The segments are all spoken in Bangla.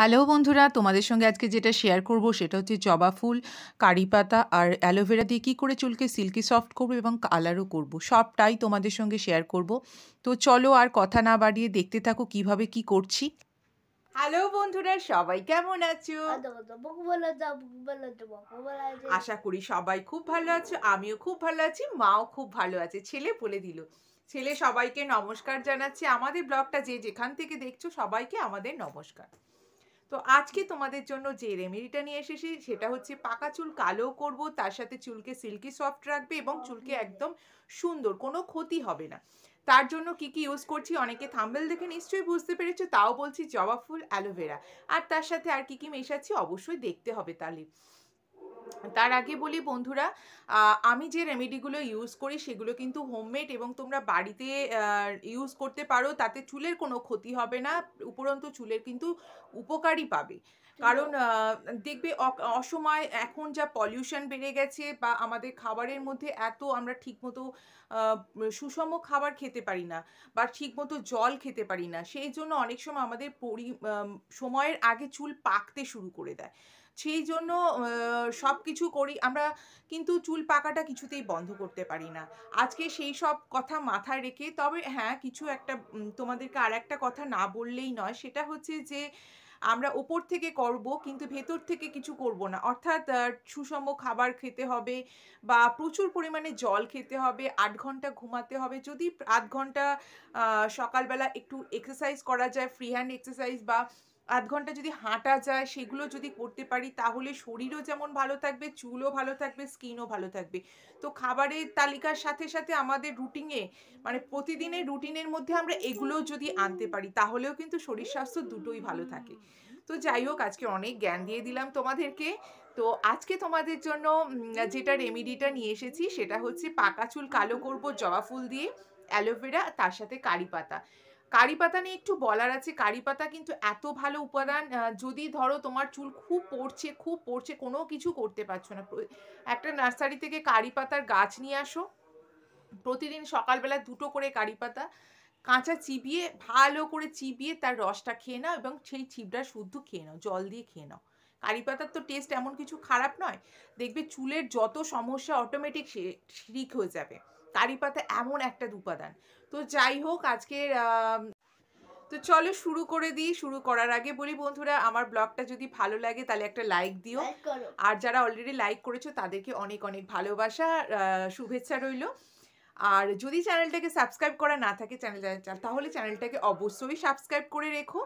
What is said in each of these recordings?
হ্যালো বন্ধুরা তোমাদের সঙ্গে আজকে যেটা শেয়ার করব সেটা হচ্ছে জবা ফুল কারি পাতা আর অ্যালোভেরা দিয়ে কী করে চুলকে সিল্কি সফট করব এবং কালারও করব সবটাই তোমাদের সঙ্গে শেয়ার করব তো চলো আর কথা না বাড়িয়ে দেখতে থাকো কিভাবে কি করছি হ্যালো বন্ধুরা সবাই কেমন আছো আশা করি সবাই খুব ভালো আছো আমিও খুব ভালো আছি মাও খুব ভালো আছে ছেলে বলে দিল ছেলে সবাইকে নমস্কার জানাচ্ছে আমাদের ব্লগটা যে যেখান থেকে দেখছো সবাইকে আমাদের নমস্কার তো আজকে তোমাদের জন্য যে রেমেডিটা নিয়ে এসেছি সেটা হচ্ছে পাকা চুল কালো করব তার সাথে চুলকে সিল্কি সফট রাখবে এবং চুলকে একদম সুন্দর কোনো ক্ষতি হবে না তার জন্য কি কি ইউজ করছি অনেকে থাম্বেল দেখে নিশ্চয়ই বুঝতে পেরেছো তাও বলছি জবা ফুল অ্যালোভেরা আর তার সাথে আর কি কি মেশাচ্ছি অবশ্যই দেখতে হবে তাহলে তার আগে বলি বন্ধুরা আমি যে রেমেডিগুলো ইউজ করি সেগুলো কিন্তু হোমমেড এবং তোমরা বাড়িতে ইউজ করতে পারো তাতে চুলের কোনো ক্ষতি হবে না উপরন্তু চুলের কিন্তু উপকারই পাবে কারণ দেখবে অসময় এখন যা পলিউশন বেড়ে গেছে বা আমাদের খাবারের মধ্যে এত আমরা ঠিকমতো সুষম খাবার খেতে পারি না বা ঠিকমতো জল খেতে পারি না সেই জন্য অনেক সময় আমাদের পরি সময়ের আগে চুল পাকতে শুরু করে দেয় সেই জন্য সব কিছু করি আমরা কিন্তু চুল পাকাটা কিছুতেই বন্ধ করতে পারি না আজকে সেই সব কথা মাথায় রেখে তবে হ্যাঁ কিছু একটা তোমাদেরকে আর একটা কথা না বললেই নয় সেটা হচ্ছে যে আমরা ওপর থেকে করব কিন্তু ভেতর থেকে কিছু করব না অর্থাৎ সুষম খাবার খেতে হবে বা প্রচুর পরিমাণে জল খেতে হবে আট ঘন্টা ঘুমাতে হবে যদি আধ ঘন্টা সকালবেলা একটু এক্সারসাইজ করা যায় ফ্রি হ্যান্ড এক্সারসাইজ বা আধ ঘন্টা যদি হাঁটা যায় সেগুলো যদি করতে পারি তাহলে শরীরও যেমন ভালো থাকবে চুলও ভালো থাকবে স্কিনও ভালো থাকবে তো খাবারের তালিকার সাথে সাথে আমাদের রুটিনে মানে প্রতিদিনের রুটিনের মধ্যে আমরা এগুলোও যদি আনতে পারি তাহলেও কিন্তু শরীর স্বাস্থ্য দুটোই ভালো থাকে তো যাই হোক আজকে অনেক জ্ঞান দিয়ে দিলাম তোমাদেরকে তো আজকে তোমাদের জন্য যেটা রেমিডিটা নিয়ে এসেছি সেটা হচ্ছে পাকা চুল কালো করবো জবা ফুল দিয়ে অ্যালোভেরা তার সাথে কারি পাতা কারি পাতা নিয়ে একটু বলার আছে কারি পাতা কিন্তু এত ভালো উপাদান যদি ধরো তোমার চুল খুব পড়ছে খুব পড়ছে কোনো কিছু করতে পারছো না একটা নার্সারি থেকে কারি পাতার গাছ নিয়ে আসো প্রতিদিন সকালবেলা দুটো করে কারি পাতা কাঁচা চিবিয়ে ভালো করে চিবিয়ে তার রসটা খেয়ে নাও এবং সেই চিবড়া শুদ্ধ খেয়ে নাও জল দিয়ে খেয়ে নাও কারি পাতার তো টেস্ট এমন কিছু খারাপ নয় দেখবে চুলের যত সমস্যা অটোমেটিক ঠিক হয়ে যাবে কারি পাতা এমন একটা উপাদান তো যাই হোক আজকের তো চলো শুরু করে দিই শুরু করার আগে বলি বন্ধুরা আমার ব্লগটা যদি ভালো লাগে তাহলে একটা লাইক দিও আর যারা অলরেডি লাইক করেছো তাদেরকে অনেক অনেক ভালোবাসা শুভেচ্ছা রইল আর যদি চ্যানেলটাকে সাবস্ক্রাইব করা না থাকে চ্যানেল তাহলে চ্যানেলটাকে অবশ্যই সাবস্ক্রাইব করে রেখো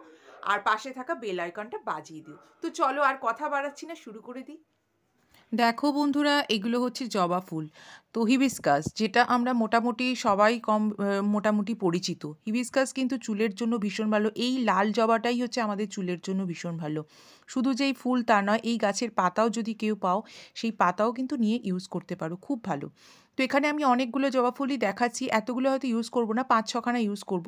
আর পাশে থাকা বেল আইকনটা বাজিয়ে দিও তো চলো আর কথা বাড়াচ্ছি না শুরু করে দিই দেখো বন্ধুরা এগুলো হচ্ছে জবা ফুল তো হিবিসকাস যেটা আমরা মোটামুটি সবাই কম মোটামুটি পরিচিত হিবিসকাস কিন্তু চুলের জন্য ভীষণ ভালো এই লাল জবাটাই হচ্ছে আমাদের চুলের জন্য ভীষণ ভালো শুধু যেই ফুল তা নয় এই গাছের পাতাও যদি কেউ পাও সেই পাতাও কিন্তু নিয়ে ইউজ করতে পারো খুব ভালো তো এখানে আমি অনেকগুলো জবা ফুলই দেখাচ্ছি এতগুলো হয়তো ইউজ করব না পাঁচ ছখানা ইউজ করব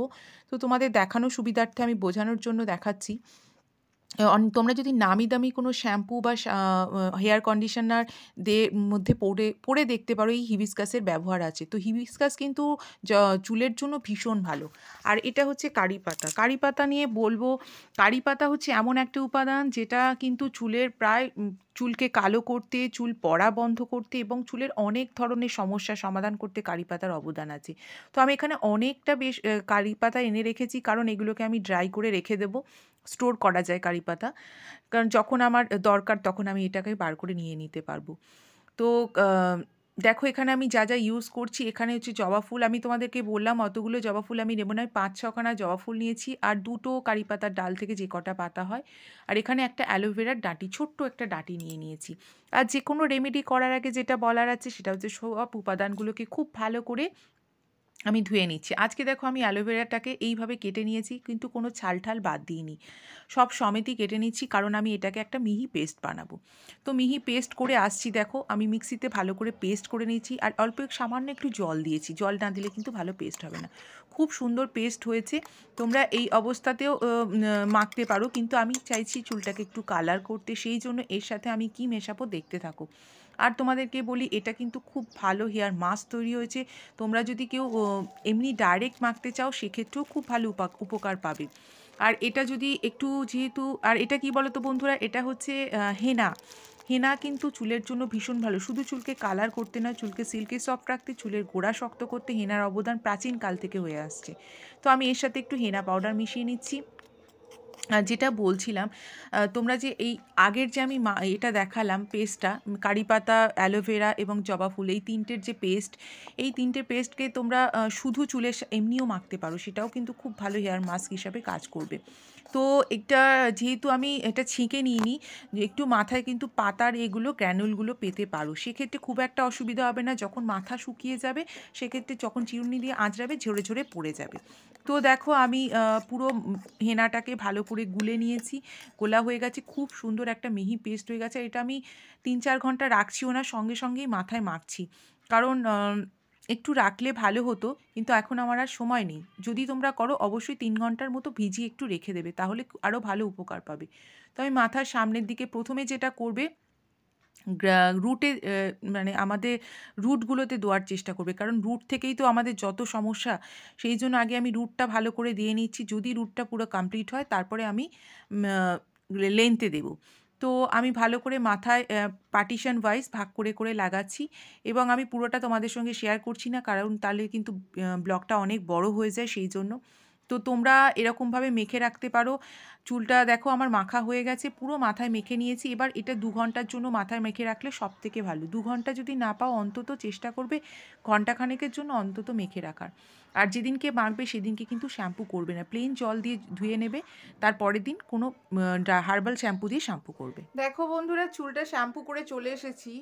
তো তোমাদের দেখানো সুবিধার্থে আমি বোঝানোর জন্য দেখাচ্ছি তোমরা যদি নামি দামি কোনো শ্যাম্পু বা হেয়ার কন্ডিশনার দে মধ্যে পড়ে পড়ে দেখতে পারো এই হিবিসকাসের ব্যবহার আছে তো হিবিসকাস কিন্তু চুলের জন্য ভীষণ ভালো আর এটা হচ্ছে কারি পাতা কারি পাতা নিয়ে বলবো কারি পাতা হচ্ছে এমন একটা উপাদান যেটা কিন্তু চুলের প্রায় চুলকে কালো করতে চুল পড়া বন্ধ করতে এবং চুলের অনেক ধরনের সমস্যা সমাধান করতে কারি পাতার অবদান আছে তো আমি এখানে অনেকটা বেশ কারি পাতা এনে রেখেছি কারণ এগুলোকে আমি ড্রাই করে রেখে দেবো স্টোর করা যায় কারি পাতা কারণ যখন আমার দরকার তখন আমি এটাকে বার করে নিয়ে নিতে পারবো তো দেখো এখানে আমি যা যা ইউজ করছি এখানে হচ্ছে জবা ফুল আমি তোমাদেরকে বললাম অতগুলো জবা ফুল আমি নেবো নয় পাঁচ ছখানা জবা ফুল নিয়েছি আর দুটো কারি পাতার ডাল থেকে যে কটা পাতা হয় আর এখানে একটা অ্যালোভেরার ডাঁটি ছোট্ট একটা ডাঁটি নিয়ে নিয়েছি আর যে কোনো রেমেডি করার আগে যেটা বলার আছে সেটা হচ্ছে সব উপাদানগুলোকে খুব ভালো করে আমি ধুয়ে নিচ্ছি আজকে দেখো আমি অ্যালোভেরাটাকে এইভাবে কেটে নিয়েছি কিন্তু কোনো ছালঠাল বাদ দিইনি সব সমেতই কেটে নিচ্ছি কারণ আমি এটাকে একটা মিহি পেস্ট বানাবো তো মিহি পেস্ট করে আসছি দেখো আমি মিক্সিতে ভালো করে পেস্ট করে নিয়েছি আর অল্প সামান্য একটু জল দিয়েছি জল না দিলে কিন্তু ভালো পেস্ট হবে না খুব সুন্দর পেস্ট হয়েছে তোমরা এই অবস্থাতেও মাখতে পারো কিন্তু আমি চাইছি চুলটাকে একটু কালার করতে সেই জন্য এর সাথে আমি কি মেশাবো দেখতে থাকো আর তোমাদেরকে বলি এটা কিন্তু খুব ভালো হেয়ার মাস্ক তৈরি হয়েছে তোমরা যদি কেউ এমনি ডাইরেক্ট মাখতে চাও সেক্ষেত্রেও খুব ভালো উপকার পাবে আর এটা যদি একটু যেহেতু আর এটা কি বলো তো বন্ধুরা এটা হচ্ছে হেনা হেনা কিন্তু চুলের জন্য ভীষণ ভালো শুধু চুলকে কালার করতে না চুলকে সিল্কে সফট রাখতে চুলের গোড়া শক্ত করতে হেনার অবদান প্রাচীনকাল থেকে হয়ে আসছে তো আমি এর সাথে একটু হেনা পাউডার মিশিয়ে নিচ্ছি যেটা বলছিলাম তোমরা যে এই আগের যে আমি মা এটা দেখালাম পেস্টটা কারি পাতা অ্যালোভেরা এবং জবা ফুল এই তিনটের যে পেস্ট এই তিনটে পেস্টকে তোমরা শুধু চুলে এমনিও মাখতে পারো সেটাও কিন্তু খুব ভালো হেয়ার মাস্ক হিসাবে কাজ করবে তো এটা যেহেতু আমি এটা ছিঁকে নিইনি একটু মাথায় কিন্তু পাতার এগুলো ক্যানুলগুলো পেতে পারো সেক্ষেত্রে খুব একটা অসুবিধা হবে না যখন মাথা শুকিয়ে যাবে সেক্ষেত্রে যখন চিরুনি দিয়ে আঁচড়াবে ঝরে ঝরে পড়ে যাবে তো দেখো আমি পুরো হেনাটাকে ভালো করে গুলে নিয়েছি গোলা হয়ে গেছে খুব সুন্দর একটা মিহি পেস্ট হয়ে গেছে এটা আমি তিন চার ঘন্টা রাখছিও না সঙ্গে সঙ্গেই মাথায় মাখছি কারণ একটু রাখলে ভালো হতো কিন্তু এখন আমার আর সময় নেই যদি তোমরা করো অবশ্যই তিন ঘন্টার মতো ভিজিয়ে একটু রেখে দেবে তাহলে আরও ভালো উপকার পাবে তবে মাথার সামনের দিকে প্রথমে যেটা করবে রুটে মানে আমাদের রুটগুলোতে দেওয়ার চেষ্টা করবে কারণ রুট থেকেই তো আমাদের যত সমস্যা সেই জন্য আগে আমি রুটটা ভালো করে দিয়ে নিচ্ছি যদি রুটটা পুরো কমপ্লিট হয় তারপরে আমি লেন্থে দেবো তো আমি ভালো করে মাথায় পার্টিশন ওয়াইজ ভাগ করে করে লাগাচ্ছি এবং আমি পুরোটা তোমাদের সঙ্গে শেয়ার করছি না কারণ তাহলে কিন্তু ব্লকটা অনেক বড় হয়ে যায় সেই জন্য তো তোমরা এরকমভাবে মেখে রাখতে পারো চুলটা দেখো আমার মাখা হয়ে গেছে পুরো মাথায় মেখে নিয়েছি এবার এটা দু ঘন্টার জন্য মাথায় মেখে রাখলে সব থেকে ভালো দু ঘন্টা যদি না পাও অন্তত চেষ্টা করবে ঘন্টাখানেকের জন্য অন্তত মেখে রাখার আর যেদিনকে মাখবে সেদিনকে কিন্তু শ্যাম্পু করবে না প্লেন জল দিয়ে ধুয়ে নেবে তার পরের দিন কোনো হার্বাল শ্যাম্পু দিয়ে শ্যাম্পু করবে দেখো বন্ধুরা চুলটা শ্যাম্পু করে চলে এসেছি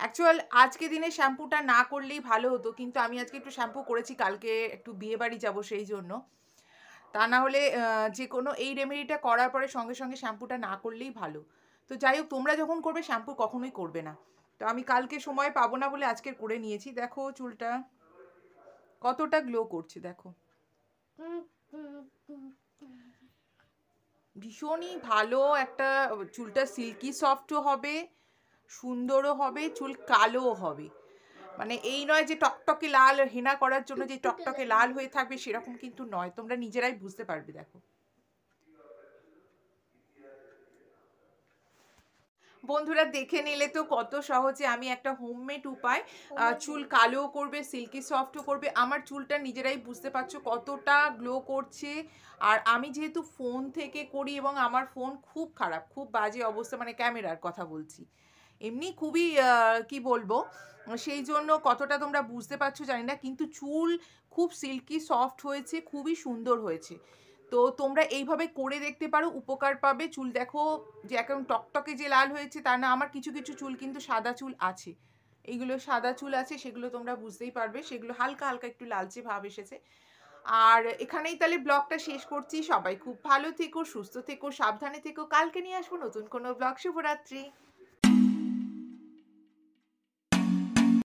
অ্যাকচুয়াল আজকে দিনে শ্যাম্পুটা না করলেই ভালো হতো কিন্তু আমি আজকে একটু শ্যাম্পু করেছি কালকে একটু বিয়ে বাড়ি যাবো সেই জন্য তা না হলে যে কোনো এই রেমেডিটা করার পরে সঙ্গে সঙ্গে শ্যাম্পুটা না করলেই ভালো তো যাই হোক তোমরা যখন করবে শ্যাম্পু কখনোই করবে না তো আমি কালকে সময় পাবো না বলে আজকে করে নিয়েছি দেখো চুলটা কতটা গ্লো করছে দেখো ভীষণই ভালো একটা চুলটা সিল্কি সফটও হবে সুন্দরও হবে চুল কালোও হবে মানে এই নয় যে টকটকে লাল হেনা করার জন্য যে টকটকে লাল হয়ে থাকবে সেরকম কিন্তু নয় তোমরা নিজেরাই বুঝতে পারবে দেখো বন্ধুরা দেখে নিলে তো কত সহজে আমি একটা হোমমেড উপায় oh চুল কালোও করবে সিল্কি সফটও করবে আমার চুলটা নিজেরাই বুঝতে পারছো কতটা গ্লো করছে আর আমি যেহেতু ফোন থেকে করি এবং আমার ফোন খুব খারাপ খুব বাজে অবস্থা মানে ক্যামেরার কথা বলছি এমনি খুবই কি বলবো সেই জন্য কতটা তোমরা বুঝতে পারছো জানি না কিন্তু চুল খুব সিল্কি সফট হয়েছে খুবই সুন্দর হয়েছে তো তোমরা এইভাবে করে দেখতে পারো উপকার পাবে চুল দেখো যে একদম টকটকে যে লাল হয়েছে তা না আমার কিছু কিছু চুল কিন্তু সাদা চুল আছে এইগুলো সাদা চুল আছে সেগুলো তোমরা বুঝতেই পারবে সেগুলো হালকা হালকা একটু লালচে ভাব এসেছে আর এখানেই তাহলে ব্লগটা শেষ করছি সবাই খুব ভালো থেকো সুস্থ থেকো সাবধানে থেকো কালকে নিয়ে আসবো নতুন কোনো ব্লগ শুভরাত্রি